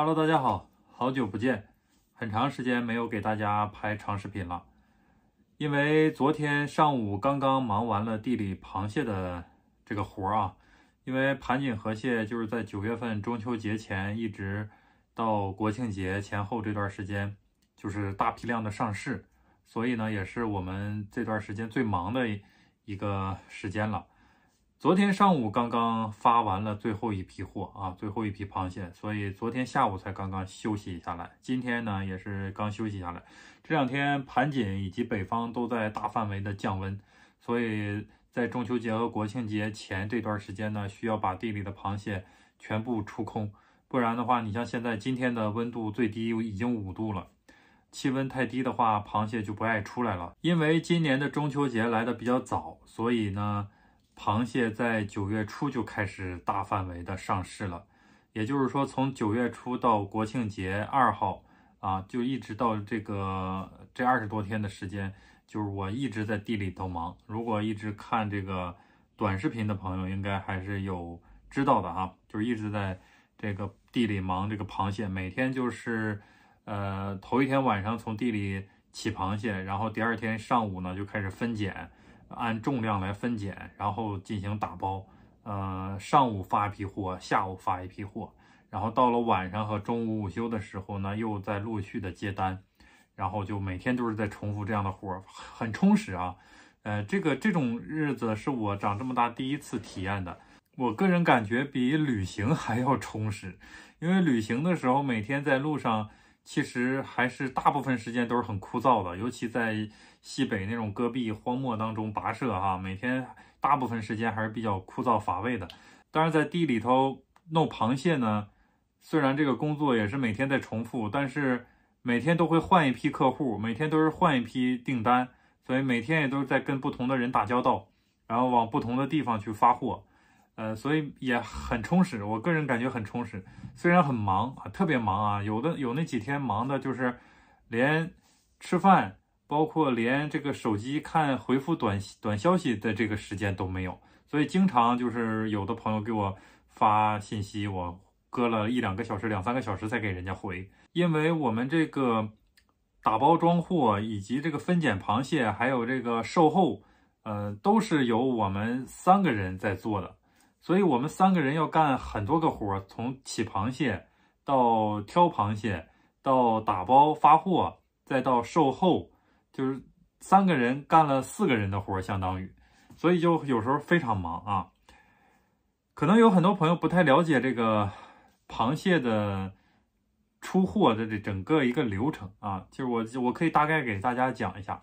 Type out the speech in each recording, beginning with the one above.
Hello，大家好，好久不见，很长时间没有给大家拍长视频了，因为昨天上午刚刚忙完了地里螃蟹的这个活儿啊，因为盘锦河蟹就是在九月份中秋节前一直到国庆节前后这段时间，就是大批量的上市，所以呢，也是我们这段时间最忙的一个时间了。昨天上午刚刚发完了最后一批货啊，最后一批螃蟹，所以昨天下午才刚刚休息下来。今天呢，也是刚休息下来。这两天盘锦以及北方都在大范围的降温，所以在中秋节和国庆节前这段时间呢，需要把地里的螃蟹全部出空，不然的话，你像现在今天的温度最低已经五度了，气温太低的话，螃蟹就不爱出来了。因为今年的中秋节来的比较早，所以呢。螃蟹在九月初就开始大范围的上市了，也就是说，从九月初到国庆节二号啊，就一直到这个这二十多天的时间，就是我一直在地里头忙。如果一直看这个短视频的朋友，应该还是有知道的哈，就是一直在这个地里忙这个螃蟹，每天就是呃，头一天晚上从地里起螃蟹，然后第二天上午呢就开始分拣。按重量来分拣，然后进行打包。呃，上午发一批货，下午发一批货，然后到了晚上和中午午休的时候呢，又在陆续的接单，然后就每天都是在重复这样的活，很充实啊。呃，这个这种日子是我长这么大第一次体验的，我个人感觉比旅行还要充实，因为旅行的时候每天在路上。其实还是大部分时间都是很枯燥的，尤其在西北那种戈壁荒漠当中跋涉哈，每天大部分时间还是比较枯燥乏味的。当然，在地里头弄螃蟹呢，虽然这个工作也是每天在重复，但是每天都会换一批客户，每天都是换一批订单，所以每天也都是在跟不同的人打交道，然后往不同的地方去发货。呃，所以也很充实，我个人感觉很充实。虽然很忙啊，特别忙啊，有的有那几天忙的，就是连吃饭，包括连这个手机看回复短短消息的这个时间都没有。所以经常就是有的朋友给我发信息，我搁了一两个小时、两三个小时才给人家回。因为我们这个打包装货，以及这个分拣螃蟹，还有这个售后，呃，都是由我们三个人在做的。所以我们三个人要干很多个活儿，从起螃蟹到挑螃蟹，到打包发货，再到售后，就是三个人干了四个人的活儿，相当于，所以就有时候非常忙啊。可能有很多朋友不太了解这个螃蟹的出货的这整个一个流程啊，就是我我可以大概给大家讲一下，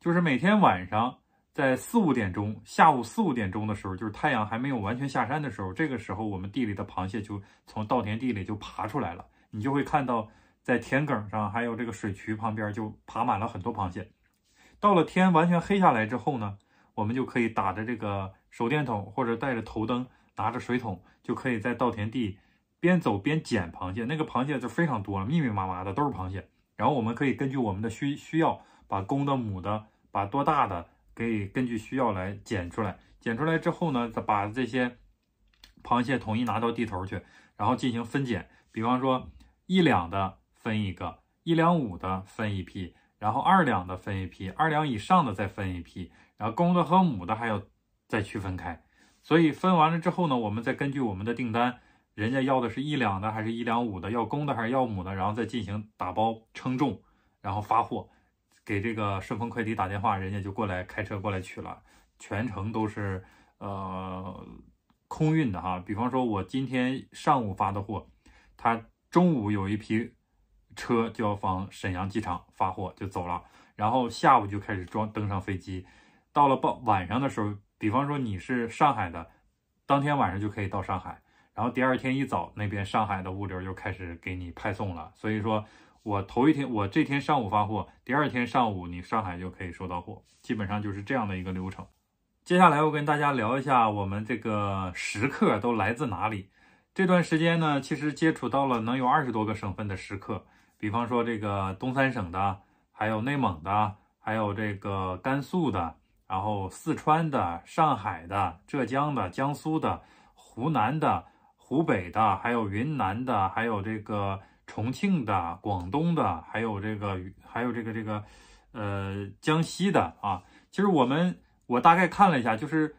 就是每天晚上。在四五点钟，下午四五点钟的时候，就是太阳还没有完全下山的时候。这个时候，我们地里的螃蟹就从稻田地里就爬出来了。你就会看到，在田埂上，还有这个水渠旁边，就爬满了很多螃蟹。到了天完全黑下来之后呢，我们就可以打着这个手电筒，或者带着头灯，拿着水桶，就可以在稻田地边走边捡螃蟹。那个螃蟹就非常多了，密密麻麻的都是螃蟹。然后我们可以根据我们的需需要，把公的、母的，把多大的。可以根据需要来剪出来，剪出来之后呢，再把这些螃蟹统一拿到地头去，然后进行分拣。比方说一两的分一个，一两五的分一批，然后二两的分一批，二两以上的再分一批。然后公的和母的还要再区分开。所以分完了之后呢，我们再根据我们的订单，人家要的是一两的还是一两五的，要公的还是要母的，然后再进行打包称重，然后发货。给这个顺丰快递打电话，人家就过来开车过来取了，全程都是呃空运的哈。比方说，我今天上午发的货，他中午有一批车就要往沈阳机场发货就走了，然后下午就开始装登上飞机，到了傍晚上的时候，比方说你是上海的，当天晚上就可以到上海，然后第二天一早那边上海的物流就开始给你派送了。所以说。我头一天，我这天上午发货，第二天上午你上海就可以收到货，基本上就是这样的一个流程。接下来我跟大家聊一下我们这个食客都来自哪里。这段时间呢，其实接触到了能有二十多个省份的食客，比方说这个东三省的，还有内蒙的，还有这个甘肃的，然后四川的、上海的、浙江的、江苏的、湖南的、湖北的，还有云南的，还有这个。重庆的、广东的，还有这个、还有这个、这个，呃，江西的啊。其实我们我大概看了一下，就是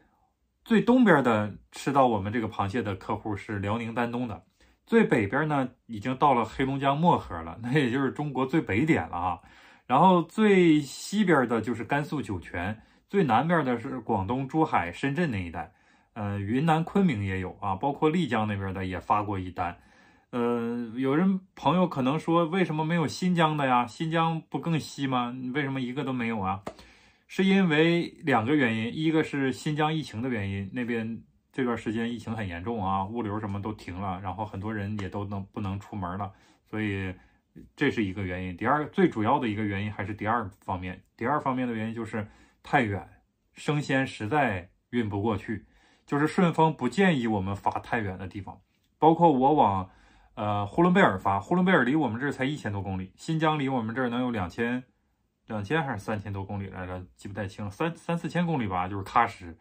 最东边的吃到我们这个螃蟹的客户是辽宁丹东的，最北边呢已经到了黑龙江漠河了，那也就是中国最北点了啊。然后最西边的就是甘肃酒泉，最南边的是广东珠海、深圳那一带，呃，云南昆明也有啊，包括丽江那边的也发过一单。呃，有人朋友可能说，为什么没有新疆的呀？新疆不更西吗？为什么一个都没有啊？是因为两个原因，一个是新疆疫情的原因，那边这段时间疫情很严重啊，物流什么都停了，然后很多人也都能不能出门了，所以这是一个原因。第二，最主要的一个原因还是第二方面，第二方面的原因就是太远，生鲜实在运不过去，就是顺丰不建议我们发太远的地方，包括我往。呃，呼伦贝尔发，呼伦贝尔离我们这儿才一千多公里，新疆离我们这儿能有两千、两千还是三千多公里来着，记不太清，三三四千公里吧，就是喀什。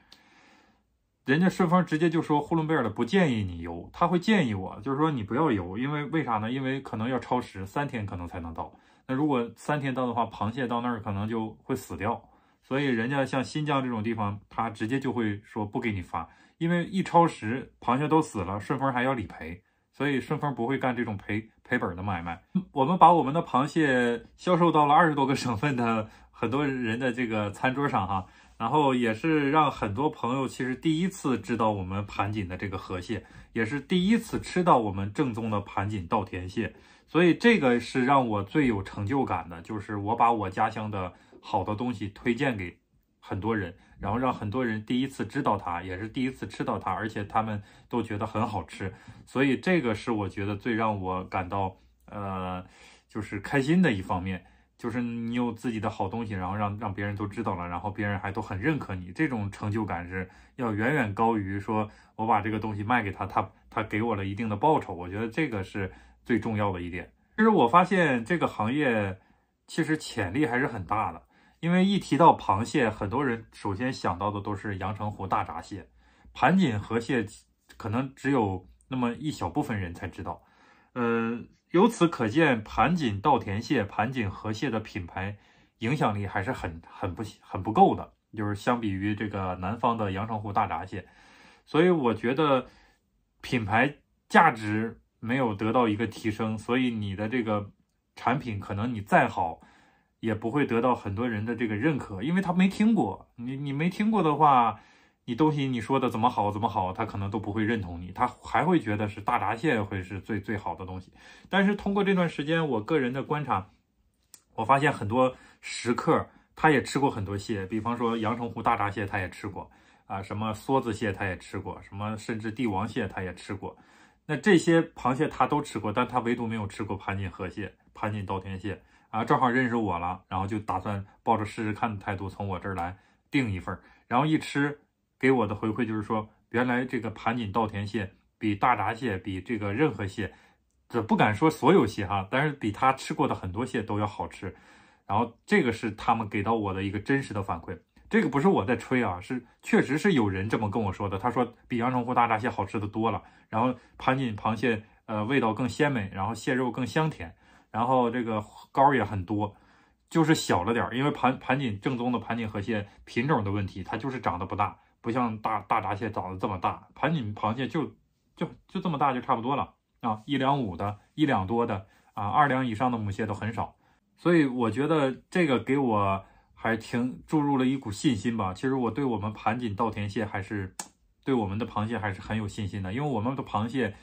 人家顺丰直接就说呼伦贝尔的不建议你邮，他会建议我，就是说你不要邮，因为为啥呢？因为可能要超时，三天可能才能到。那如果三天到的话，螃蟹到那儿可能就会死掉，所以人家像新疆这种地方，他直接就会说不给你发，因为一超时，螃蟹都死了，顺丰还要理赔。所以顺丰不会干这种赔赔本的买卖。我们把我们的螃蟹销售到了二十多个省份的很多人的这个餐桌上哈，然后也是让很多朋友其实第一次知道我们盘锦的这个河蟹，也是第一次吃到我们正宗的盘锦稻田蟹。所以这个是让我最有成就感的，就是我把我家乡的好的东西推荐给。很多人，然后让很多人第一次知道它，也是第一次吃到它，而且他们都觉得很好吃，所以这个是我觉得最让我感到呃，就是开心的一方面，就是你有自己的好东西，然后让让别人都知道了，然后别人还都很认可你，这种成就感是要远远高于说我把这个东西卖给他，他他给我了一定的报酬，我觉得这个是最重要的一点。其实我发现这个行业其实潜力还是很大的。因为一提到螃蟹，很多人首先想到的都是阳澄湖大闸蟹，盘锦河蟹可能只有那么一小部分人才知道。呃，由此可见，盘锦稻田蟹、盘锦河蟹的品牌影响力还是很很不很不够的，就是相比于这个南方的阳澄湖大闸蟹。所以我觉得品牌价值没有得到一个提升，所以你的这个产品可能你再好。也不会得到很多人的这个认可，因为他没听过你，你没听过的话，你东西你说的怎么好怎么好，他可能都不会认同你，他还会觉得是大闸蟹会是最最好的东西。但是通过这段时间我个人的观察，我发现很多食客他也吃过很多蟹，比方说阳澄湖大闸蟹他也吃过啊，什么梭子蟹他也吃过，什么甚至帝王蟹他也吃过。那这些螃蟹他都吃过，但他唯独没有吃过盘锦河蟹、盘锦稻田蟹。啊，正好认识我了，然后就打算抱着试试看的态度从我这儿来订一份儿，然后一吃给我的回馈就是说，原来这个盘锦稻田蟹比大闸蟹比这个任何蟹，这不敢说所有蟹哈，但是比他吃过的很多蟹都要好吃。然后这个是他们给到我的一个真实的反馈，这个不是我在吹啊，是确实是有人这么跟我说的。他说比阳澄湖大闸蟹好吃的多了，然后盘锦螃蟹呃味道更鲜美，然后蟹肉更香甜。然后这个膏也很多，就是小了点儿，因为盘盘锦正宗的盘锦河蟹品种的问题，它就是长得不大，不像大大闸蟹长得这么大，盘锦螃蟹就就就这么大就差不多了啊，一两五的、一两多的啊，二两以上的母蟹都很少，所以我觉得这个给我还挺注入了一股信心吧。其实我对我们盘锦稻田蟹还是对我们的螃蟹还是很有信心的，因为我们的螃蟹。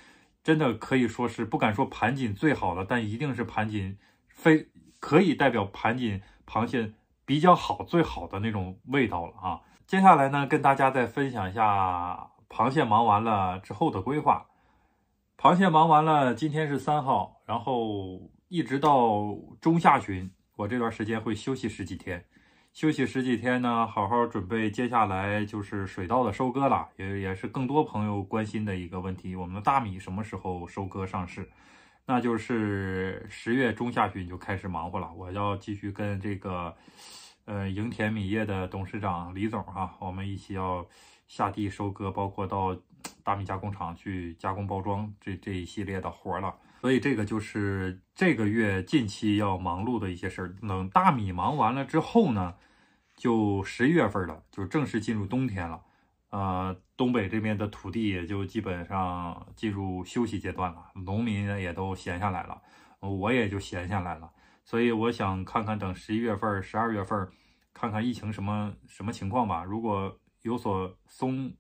真的可以说是不敢说盘锦最好的，但一定是盘锦非可以代表盘锦螃蟹比较好、最好的那种味道了啊！接下来呢，跟大家再分享一下螃蟹忙完了之后的规划。螃蟹忙完了，今天是三号，然后一直到中下旬，我这段时间会休息十几天。休息十几天呢，好好准备接下来就是水稻的收割了，也也是更多朋友关心的一个问题。我们的大米什么时候收割上市？那就是十月中下旬就开始忙活了。我要继续跟这个，呃，营田米业的董事长李总哈，我们一起要下地收割，包括到大米加工厂去加工包装这这一系列的活儿了。所以这个就是这个月近期要忙碌的一些事儿。等大米忙完了之后呢，就十一月份了，就正式进入冬天了。呃，东北这边的土地也就基本上进入休息阶段了，农民也都闲下来了，我也就闲下来了。所以我想看看，等十一月份、十二月份，看看疫情什么什么情况吧。如果有所松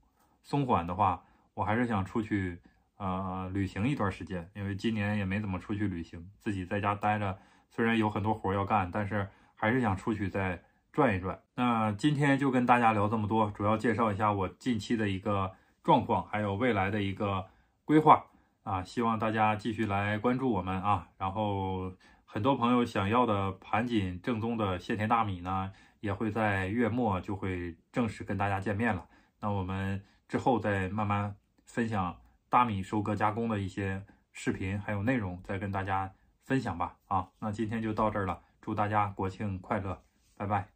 松缓的话，我还是想出去。呃，旅行一段时间，因为今年也没怎么出去旅行，自己在家待着。虽然有很多活要干，但是还是想出去再转一转。那今天就跟大家聊这么多，主要介绍一下我近期的一个状况，还有未来的一个规划啊。希望大家继续来关注我们啊。然后，很多朋友想要的盘锦正宗的蟹田大米呢，也会在月末就会正式跟大家见面了。那我们之后再慢慢分享。大米收割加工的一些视频还有内容，再跟大家分享吧。啊，那今天就到这儿了，祝大家国庆快乐，拜拜。